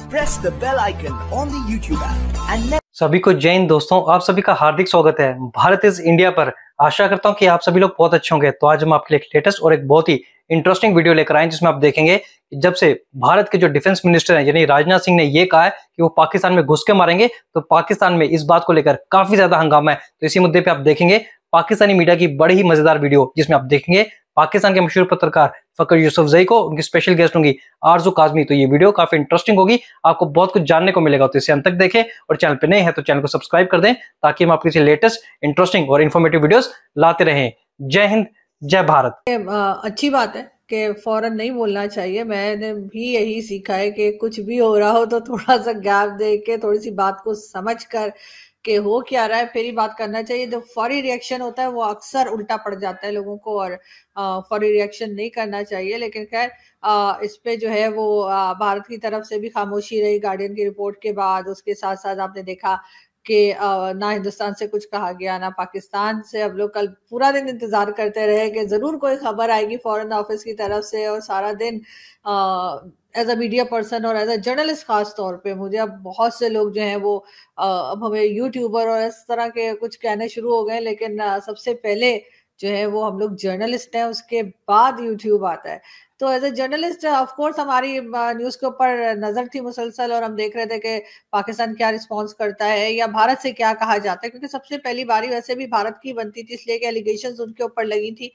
press the bell icon on the YouTube सभी को जैन दोस्तों आप सभी का हार्दिक स्वागत है भारत इज इंडिया पर आशा करता हूं कि आप सभी लोग बहुत अच्छे होंगे तो आज हम आपके लिए लेटेस्ट और एक बहुत ही इंटरेस्टिंग वीडियो लेकर आए जिसमें आप देखेंगे जब से भारत के जो डिफेंस मिनिस्टर हैं यानी राजनाथ सिंह ने यह कहा है कि वो पाकिस्तान में घुस के मारेंगे तो पाकिस्तान में इस बात को लेकर काफी ज्यादा हंगामा है तो इसी मुद्दे पर आप देखेंगे पाकिस्तानी मीडिया की बड़ी ही मजेदार वीडियो जिसमें आप देखेंगे पाकिस्तान के मशहूर पत्रकार फकर यूसुफ जई को उनकी स्पेशल गेस्ट होंगी आरजू काजमी तो ये वीडियो काफी इंटरेस्टिंग होगी आपको बहुत कुछ जानने को मिलेगा तो इसे अंत तक देखें और चैनल पर नए हैं तो चैनल को सब्सक्राइब कर दें ताकि हम आपके लिए लेटेस्ट इंटरेस्टिंग और इन्फॉर्मेटिव वीडियोस लाते रहें जय हिंद जय भारत अच्छी बात है कि फौरन नहीं बोलना चाहिए मैंने भी यही सीखा है कि कुछ भी हो रहा हो तो थोड़ा सा गैप दे के थोड़ी सी बात को समझ कर कि हो क्या रहा है फिर ही बात करना चाहिए जो फौरी रिएक्शन होता है वो अक्सर उल्टा पड़ जाता है लोगों को और फौरी रिएक्शन नहीं करना चाहिए लेकिन खैर इस पे जो है वो भारत की तरफ से भी खामोशी रही गार्डियन की रिपोर्ट के बाद उसके साथ साथ आपने देखा कि ना हिंदुस्तान से कुछ कहा गया ना पाकिस्तान से अब लोग कल पूरा दिन इंतजार करते रहे कि जरूर कोई खबर आएगी फॉरेन ऑफिस की तरफ से और सारा दिन एज अ मीडिया पर्सन और एज अ जर्नलिस्ट खास तौर पे मुझे अब बहुत से लोग जो हैं वो आ, अब हमें यूट्यूबर और इस तरह के कुछ कहने शुरू हो गए लेकिन सबसे पहले जो है वो हम लोग जर्नलिस्ट हैं उसके बाद यूट्यूब आता है तो एज ए जर्नलिस्ट ऑफकोर्स हमारी न्यूज के ऊपर नजर थी मुसलसल और हम देख रहे थे कि पाकिस्तान क्या रिस्पॉन्स करता है या भारत से क्या कहा जाता है क्योंकि सबसे पहली बारी वैसे भी भारत की बनती थी इसलिए कि एलिगेशन उनके ऊपर लगी थी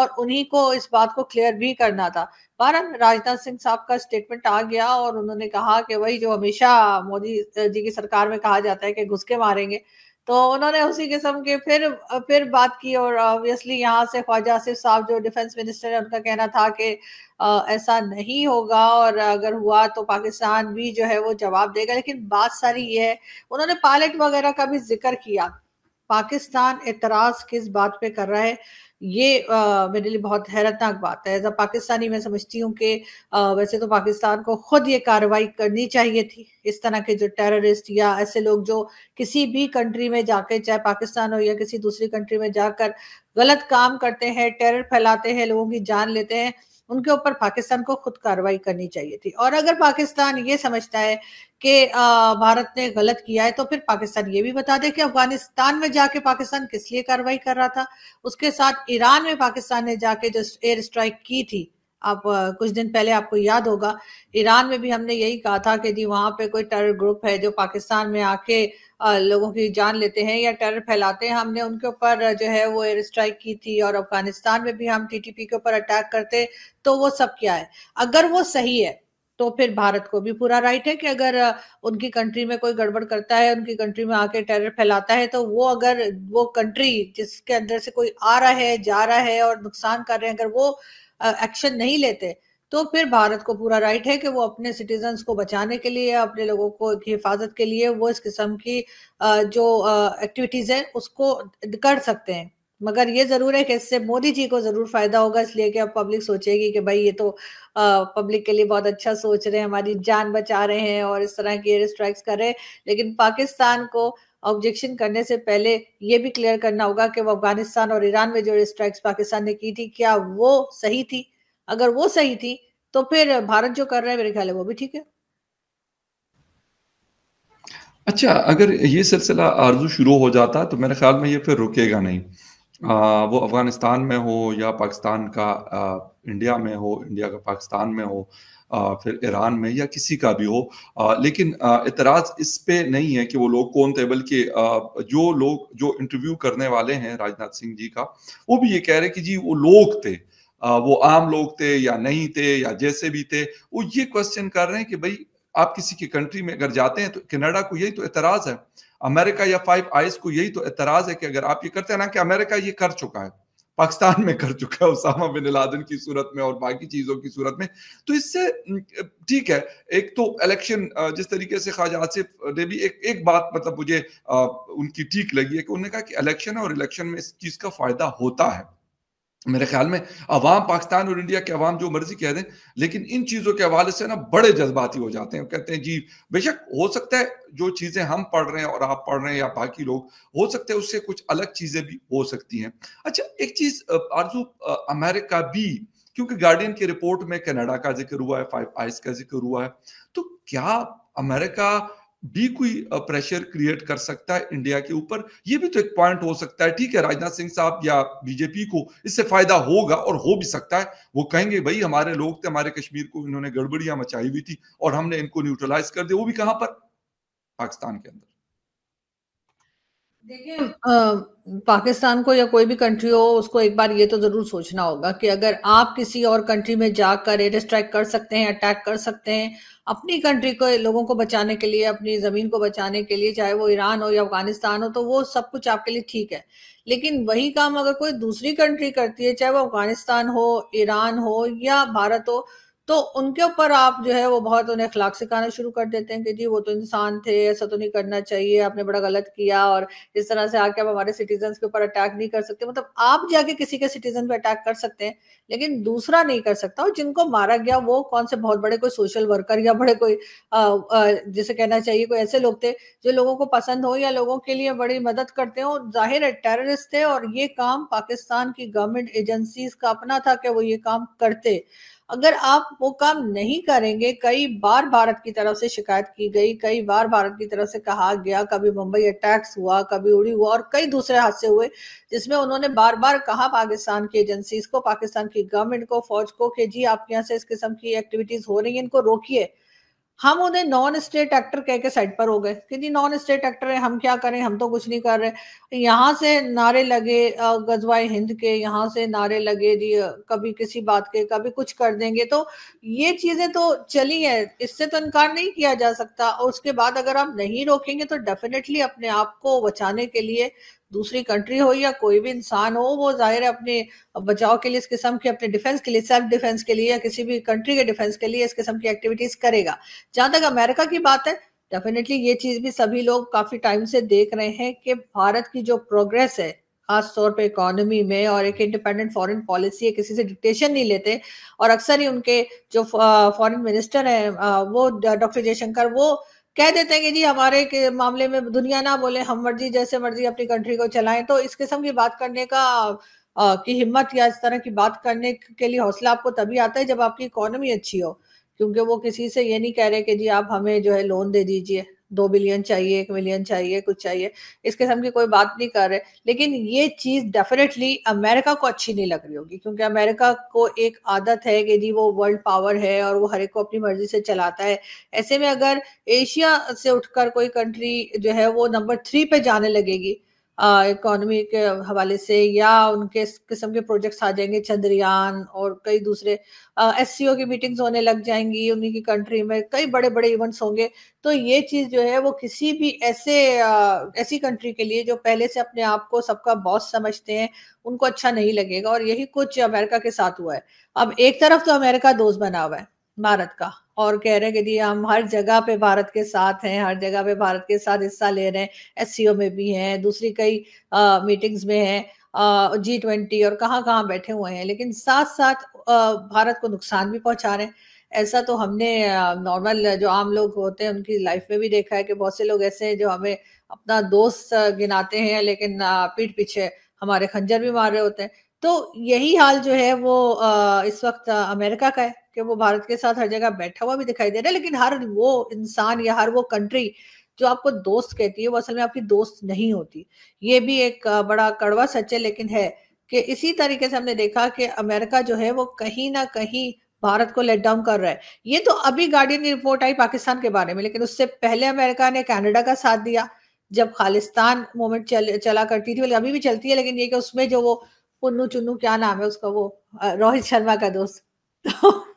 और उन्हीं को इस बात को क्लियर भी करना था बहरहाल राजनाथ सिंह साहब का स्टेटमेंट आ गया और उन्होंने कहा कि वही जो हमेशा मोदी जी की सरकार में कहा जाता है कि घुसके मारेंगे तो उन्होंने उसी किस्म के फिर फिर बात की और ऑब्वियसली यहाँ से ख्वाजा आसिफ साहब जो डिफेंस मिनिस्टर है उनका कहना था कि ऐसा नहीं होगा और अगर हुआ तो पाकिस्तान भी जो है वो जवाब देगा लेकिन बात सारी ये है उन्होंने पायलट वगैरह का भी जिक्र किया पाकिस्तान एतराज़ किस बात पे कर रहा है ये आ, मेरे लिए बहुत हैरतनाक बात है एज अ पाकिस्तानी मैं समझती हूँ कि वैसे तो पाकिस्तान को खुद ये कार्रवाई करनी चाहिए थी इस तरह के जो टेररिस्ट या ऐसे लोग जो किसी भी कंट्री में जाके चाहे पाकिस्तान हो या किसी दूसरी कंट्री में जाकर गलत काम करते हैं टेरर फैलाते हैं लोगों की जान लेते हैं उनके ऊपर पाकिस्तान को खुद कार्रवाई करनी चाहिए थी और अगर पाकिस्तान ये समझता है कि भारत ने गलत किया है तो फिर पाकिस्तान ये भी बता दे कि अफगानिस्तान में जाके पाकिस्तान किस लिए कार्रवाई कर रहा था उसके साथ ईरान में पाकिस्तान ने जाके जो एयर स्ट्राइक की थी आप कुछ दिन पहले आपको याद होगा ईरान में भी हमने यही कहा था कि जी वहां पे कोई टेरर ग्रुप है जो पाकिस्तान में आके लोगों की जान लेते हैं या टेरर फैलाते हैं हमने उनके ऊपर जो है वो एयर स्ट्राइक की थी और अफगानिस्तान में भी हम टीटीपी के ऊपर अटैक करते तो वो सब क्या है अगर वो सही है तो फिर भारत को भी पूरा राइट है कि अगर उनकी कंट्री में कोई गड़बड़ करता है उनकी कंट्री में आके टेरर फैलाता है तो वो अगर वो कंट्री जिसके अंदर से कोई आ रहा है जा रहा है और नुकसान कर रहे हैं अगर वो एक्शन नहीं लेते तो फिर भारत को पूरा राइट है कि वो अपने सिटीजन्स को बचाने के लिए अपने लोगों को की हिफाजत के लिए वो इस किस्म की जो एक्टिविटीज़ है उसको कर सकते हैं मगर ये ज़रूर है कि इससे मोदी जी को ज़रूर फ़ायदा होगा इसलिए कि अब पब्लिक सोचेगी कि भाई ये तो पब्लिक के लिए बहुत अच्छा सोच रहे हैं हमारी जान बचा रहे हैं और इस तरह की एयर स्ट्राइक्स कर रहे हैं लेकिन पाकिस्तान को ऑब्जेक्शन करने से पहले ये भी क्लियर करना होगा कि वो अफगानिस्तान और ईरान में जो एयर स्ट्राइक्स पाकिस्तान ने की थी क्या वो सही थी अगर वो सही थी तो फिर भारत जो कर रहा है मेरे ख्याल है वो भी ठीक है अच्छा अगर ये सिलसिला आरजू शुरू हो जाता तो मेरे ख्याल में ये फिर रुकेगा नहीं आ, वो अफगानिस्तान में हो या पाकिस्तान का आ, इंडिया में हो इंडिया का पाकिस्तान में हो आ, फिर ईरान में या किसी का भी हो आ, लेकिन इतराज़ इस पे नहीं है कि वो लोग कौन थे बल्कि जो लोग जो इंटरव्यू करने वाले हैं राजनाथ सिंह जी का वो भी ये कह रहे कि जी वो लोग थे वो आम लोग थे या नहीं थे या जैसे भी थे वो ये क्वेश्चन कर रहे हैं कि भाई आप किसी की कंट्री में अगर जाते हैं तो कनाडा को यही तो एतराज है अमेरिका या फाइव आइज को यही तो एतराज है कि अगर आप ये करते हैं ना कि अमेरिका ये कर चुका है पाकिस्तान में कर चुका है उसामा बिन लादन की सूरत में और बाकी चीजों की सूरत में तो इससे ठीक है एक तो इलेक्शन जिस तरीके से ख्वाजा आसिफ ने भी एक एक बात मतलब मुझे उनकी ठीक लगी है कि उन्होंने कहा कि इलेक्शन है और इलेक्शन में इस चीज का फायदा होता है मेरे ख्याल में अवाम पाकिस्तान और इंडिया के अवाम जो मर्जी कह दें लेकिन इन चीज़ों के हवाले से ना बड़े जज्बाती हो जाते हैं कहते हैं जी बेशक हो सकता है जो चीज़ें हम पढ़ रहे हैं और आप पढ़ रहे हैं या बाकी लोग हो सकते हैं उससे कुछ अलग चीज़ें भी हो सकती हैं अच्छा एक चीज़ आरजू अमेरिका भी क्योंकि गार्डियन की रिपोर्ट में कनाडा का जिक्र हुआ है फाइव आइस का जिक्र हुआ है तो क्या अमेरिका भी कोई प्रेशर क्रिएट कर सकता है इंडिया के ऊपर ये भी तो एक पॉइंट हो सकता है ठीक है राजनाथ सिंह साहब या बीजेपी को इससे फायदा होगा और हो भी सकता है वो कहेंगे भाई हमारे लोग थे हमारे कश्मीर को इन्होंने गड़बड़ियां मचाई हुई थी और हमने इनको न्यूट्रलाइज कर दिया वो भी कहां पर पाकिस्तान के अंदर देखिए पाकिस्तान को या कोई भी कंट्री हो उसको एक बार ये तो जरूर सोचना होगा कि अगर आप किसी और कंट्री में जाकर एयर स्ट्राइक कर सकते हैं अटैक कर सकते हैं अपनी कंट्री को लोगों को बचाने के लिए अपनी ज़मीन को बचाने के लिए चाहे वो ईरान हो या अफगानिस्तान हो तो वो सब कुछ आपके लिए ठीक है लेकिन वही काम अगर कोई दूसरी कंट्री करती है चाहे वो अफगानिस्तान हो ईरान हो या भारत हो तो उनके ऊपर आप जो है वो बहुत उन्हें अखलाक सिखाना शुरू कर देते हैं कि जी वो तो इंसान थे ऐसा तो नहीं करना चाहिए आपने बड़ा गलत किया और इस तरह से आके आप हमारे सिटीजन के ऊपर अटैक नहीं कर सकते मतलब आप जाके किसी के सिटीजन पे अटैक कर सकते हैं लेकिन दूसरा नहीं कर सकता और जिनको मारा गया वो कौन से बहुत बड़े कोई सोशल वर्कर या बड़े कोई जिसे कहना चाहिए कोई ऐसे लोग थे जो लोगों को पसंद हो या लोगों के लिए बड़ी मदद करते हो जाहिर है टेररिस्ट थे और ये काम पाकिस्तान की गवर्नमेंट एजेंसीज का अपना था कि वो ये काम करते अगर आप वो काम नहीं करेंगे कई बार भारत की तरफ से शिकायत की गई कई बार भारत की तरफ से कहा गया कभी मुंबई अटैक्स हुआ कभी उड़ी हुआ और कई दूसरे हादसे हुए जिसमें उन्होंने बार बार कहा पाकिस्तान की एजेंसीज को पाकिस्तान की गवर्नमेंट को फौज को कि जी आपके यहाँ से इस किस्म की एक्टिविटीज हो रही है इनको रोकिए हम उन्हें नॉन स्टेट एक्टर कह के साइड पर हो गए कि जी नॉन स्टेट एक्टर है हम क्या करें हम तो कुछ नहीं कर रहे यहाँ से नारे लगे गजवाए हिंद के यहाँ से नारे लगे जी कभी किसी बात के कभी कुछ कर देंगे तो ये चीजें तो चली है इससे तो इनकार नहीं किया जा सकता और उसके बाद अगर आप नहीं रोकेंगे तो डेफिनेटली अपने आप को बचाने के लिए दूसरी कंट्री हो या कोई भी इंसान हो वो जाहिर है अपने बचाव के लिए इस किस्म के अपने डिफेंस के लिए सेल्फ डिफेंस के लिए या किसी भी कंट्री के डिफेंस के लिए इस किस्म की एक्टिविटीज करेगा जहां तक अमेरिका की बात है डेफिनेटली ये चीज भी सभी लोग काफी टाइम से देख रहे हैं कि भारत की जो प्रोग्रेस है खास तौर पे इकोनॉमी में और एक इंडिपेंडेंट फॉरेन पॉलिसी है किसी से डिक्टेशन नहीं लेते और अक्सर ही उनके जो फॉरेन मिनिस्टर हैं वो डॉक्टर जयशंकर वो कह देते हैं कि जी हमारे के मामले में दुनिया ना बोले हम मर्जी जैसे मर्जी अपनी कंट्री को चलाएं तो इस किस्म की बात करने का आ, की हिम्मत या इस तरह की बात करने के लिए हौसला आपको तभी आता है जब आपकी इकोनॉमी अच्छी हो क्योंकि वो किसी से ये नहीं कह रहे कि जी आप हमें जो है लोन दे दीजिए दो बिलियन चाहिए एक मिलियन चाहिए कुछ चाहिए इस किस्म की कोई बात नहीं कर रहे लेकिन ये चीज़ डेफिनेटली अमेरिका को अच्छी नहीं लग रही होगी क्योंकि अमेरिका को एक आदत है कि जी वो वर्ल्ड पावर है और वो हर एक को अपनी मर्जी से चलाता है ऐसे में अगर एशिया से उठकर कोई कंट्री जो है वो नंबर थ्री पे जाने लगेगी इकोनॉमी के हवाले से या उनके किस्म के प्रोजेक्ट्स आ जाएंगे चंद्रयान और कई दूसरे एस की मीटिंग्स होने लग जाएंगी उन्हीं की कंट्री में कई बड़े बड़े इवेंट्स होंगे तो ये चीज़ जो है वो किसी भी ऐसे ऐसी कंट्री के लिए जो पहले से अपने आप को सबका बॉस समझते हैं उनको अच्छा नहीं लगेगा और यही कुछ अमेरिका के साथ हुआ है अब एक तरफ तो अमेरिका दोस्त बना हुआ है भारत का और कह रहे हैं कि जी हम हर जगह पे भारत के साथ हैं हर जगह पे भारत के साथ हिस्सा ले रहे हैं एस में भी हैं दूसरी कई मीटिंग्स में हैं जी ट्वेंटी और कहाँ कहाँ बैठे हुए हैं लेकिन साथ साथ आ, भारत को नुकसान भी पहुँचा रहे हैं ऐसा तो हमने नॉर्मल जो आम लोग होते हैं उनकी लाइफ में भी देखा है कि बहुत से लोग ऐसे हैं जो हमें अपना दोस्त गिनाते हैं लेकिन पीठ पीछे हमारे खंजर भी मार रहे होते हैं तो यही हाल जो है वो इस वक्त अमेरिका का है कि वो भारत के साथ हर जगह बैठा हुआ भी दिखाई दे रहा है लेकिन हर वो इंसान या हर वो कंट्री जो आपको दोस्त कहती है वो असल में आपकी दोस्त नहीं होती ये भी एक बड़ा कड़वा सच है लेकिन है कि इसी तरीके से हमने देखा कि अमेरिका जो है वो कहीं ना कहीं भारत को लेट डाउन कर रहा है ये तो अभी गार्डियन की रिपोर्ट आई पाकिस्तान के बारे में लेकिन उससे पहले अमेरिका ने कनाडा का साथ दिया जब खालिस्तान मूवमेंट चल, चला करती थी अभी भी चलती है लेकिन ये कि उसमें जो वो पुन्नू चुन्नू क्या नाम है उसका वो रोहित शर्मा का दोस्त तो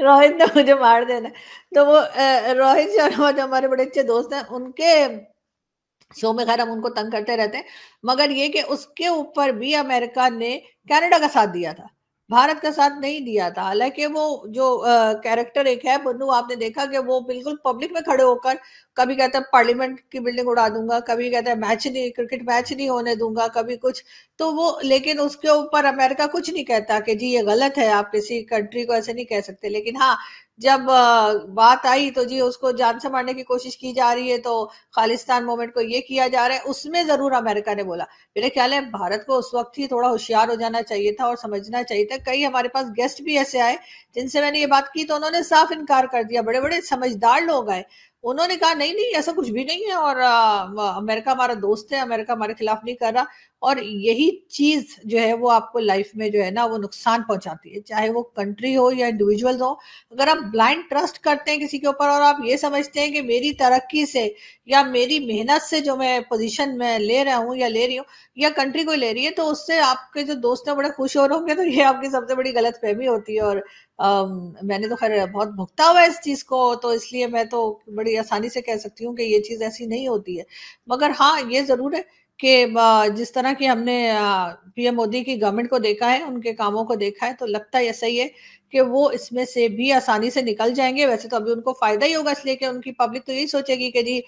रोहित ने मुझे मार देना तो वो रोहित शर्मा जो हमारे बड़े अच्छे दोस्त हैं उनके शो में खैर हम उनको तंग करते रहते हैं मगर ये कि उसके ऊपर भी अमेरिका ने कनाडा का साथ दिया था भारत का साथ नहीं दिया था हालांकि वो जो कैरेक्टर एक है बनू आपने देखा कि वो बिल्कुल पब्लिक में खड़े होकर कभी कहता है पार्लियामेंट की बिल्डिंग उड़ा दूंगा कभी कहता है मैच नहीं क्रिकेट मैच नहीं होने दूंगा कभी कुछ तो वो लेकिन उसके ऊपर अमेरिका कुछ नहीं कहता कि जी ये गलत है आप किसी कंट्री को ऐसे नहीं कह सकते लेकिन हाँ जब बात आई तो जी उसको जान से मारने की कोशिश की जा रही है तो खालिस्तान मूवमेंट को ये किया जा रहा है उसमें जरूर अमेरिका ने बोला मेरे ख्याल है भारत को उस वक्त ही थोड़ा होशियार हो जाना चाहिए था और समझना चाहिए था कई हमारे पास गेस्ट भी ऐसे आए जिनसे मैंने ये बात की तो उन्होंने साफ इनकार कर दिया बड़े बड़े समझदार लोग आए उन्होंने कहा नहीं नहीं ऐसा कुछ भी नहीं है और आ, अमेरिका हमारा दोस्त है अमेरिका हमारे खिलाफ नहीं कर रहा और यही चीज जो है वो आपको लाइफ में जो है ना वो नुकसान पहुंचाती है चाहे वो कंट्री हो या इंडिविजुअल हो अगर आप ब्लाइंड ट्रस्ट करते हैं किसी के ऊपर और आप ये समझते हैं कि मेरी तरक्की से या मेरी मेहनत से जो मैं पोजिशन में ले रहा हूँ या ले रही हूँ या कंट्री को ले रही है तो उससे आपके जो दोस्त हैं बड़े खुश हो रहे होंगे तो ये आपकी सबसे बड़ी गलत फहमी होती है और आ, मैंने तो खैर बहुत भुगता हुआ है इस चीज को तो इसलिए मैं तो बड़ी बड़ी आसानी से कह सकती हूँ कि ये चीज़ ऐसी नहीं होती है मगर हाँ ये ज़रूर है कि जिस तरह की हमने पीएम मोदी की गवर्नमेंट को देखा है उनके कामों को देखा है तो लगता है सही है कि वो इसमें से भी आसानी से निकल जाएंगे वैसे तो अभी उनको फायदा ही होगा इसलिए कि उनकी पब्लिक तो यही सोचेगी कि जी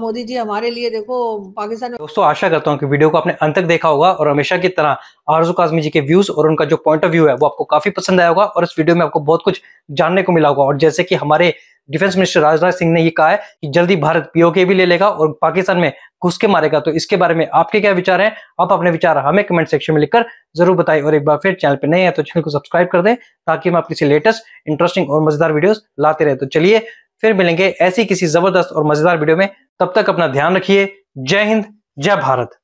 मोदी जी हमारे लिए देखो पाकिस्तान दोस्तों आशा करता हूँ कि वीडियो को आपने अंत तक देखा होगा और हमेशा की तरह आरजू काजमी जी के व्यूज और उनका जो पॉइंट ऑफ व्यू है वो आपको काफी पसंद आया होगा और इस वीडियो में आपको बहुत कुछ जानने को मिला होगा और जैसे कि हमारे डिफेंस मिनिस्टर राजनाथ सिंह ने ये कहा है कि जल्दी भारत पीओके भी ले लेगा और पाकिस्तान में घुस के मारेगा तो इसके बारे में आपके क्या विचार हैं आप अपने विचार हमें कमेंट सेक्शन में लिखकर जरूर बताएं और एक बार फिर चैनल पर नए हैं तो चैनल को सब्सक्राइब कर दें ताकि हम आपके लेटेस्ट इंटरेस्टिंग और मजेदार वीडियोस लाते रहे तो चलिए फिर मिलेंगे ऐसी किसी जबरदस्त और मजेदार वीडियो में तब तक अपना ध्यान रखिए जय हिंद जय भारत